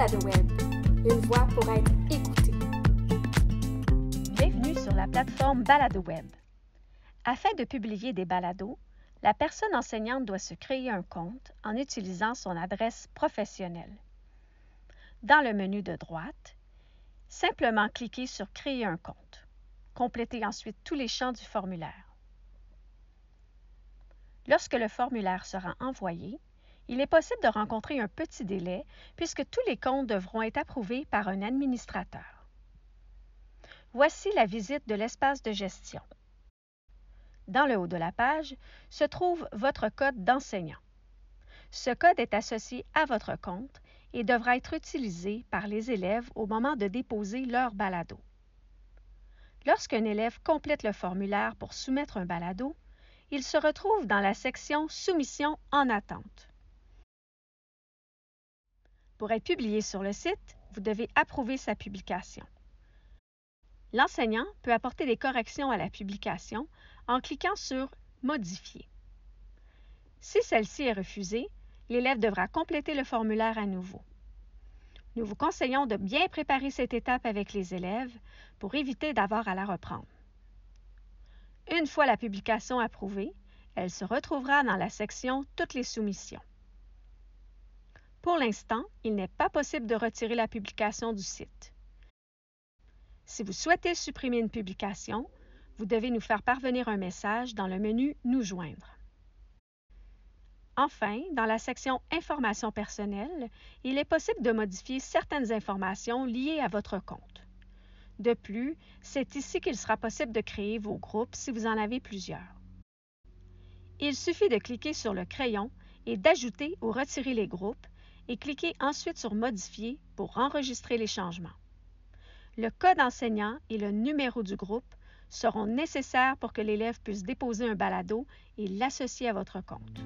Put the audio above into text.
Web, une voix pour être écoutée. Bienvenue sur la plateforme Balado Web. Afin de publier des balados, la personne enseignante doit se créer un compte en utilisant son adresse professionnelle. Dans le menu de droite, simplement cliquez sur Créer un compte. Complétez ensuite tous les champs du formulaire. Lorsque le formulaire sera envoyé, il est possible de rencontrer un petit délai puisque tous les comptes devront être approuvés par un administrateur. Voici la visite de l'espace de gestion. Dans le haut de la page se trouve votre code d'enseignant. Ce code est associé à votre compte et devra être utilisé par les élèves au moment de déposer leur balado. Lorsqu'un élève complète le formulaire pour soumettre un balado, il se retrouve dans la section Soumission en attente. Pour être publié sur le site, vous devez approuver sa publication. L'enseignant peut apporter des corrections à la publication en cliquant sur Modifier. Si celle-ci est refusée, l'élève devra compléter le formulaire à nouveau. Nous vous conseillons de bien préparer cette étape avec les élèves pour éviter d'avoir à la reprendre. Une fois la publication approuvée, elle se retrouvera dans la section Toutes les soumissions. Pour l'instant, il n'est pas possible de retirer la publication du site. Si vous souhaitez supprimer une publication, vous devez nous faire parvenir un message dans le menu Nous joindre. Enfin, dans la section Informations personnelles, il est possible de modifier certaines informations liées à votre compte. De plus, c'est ici qu'il sera possible de créer vos groupes si vous en avez plusieurs. Il suffit de cliquer sur le crayon et d'ajouter ou retirer les groupes et cliquez ensuite sur Modifier pour enregistrer les changements. Le code enseignant et le numéro du groupe seront nécessaires pour que l'élève puisse déposer un balado et l'associer à votre compte.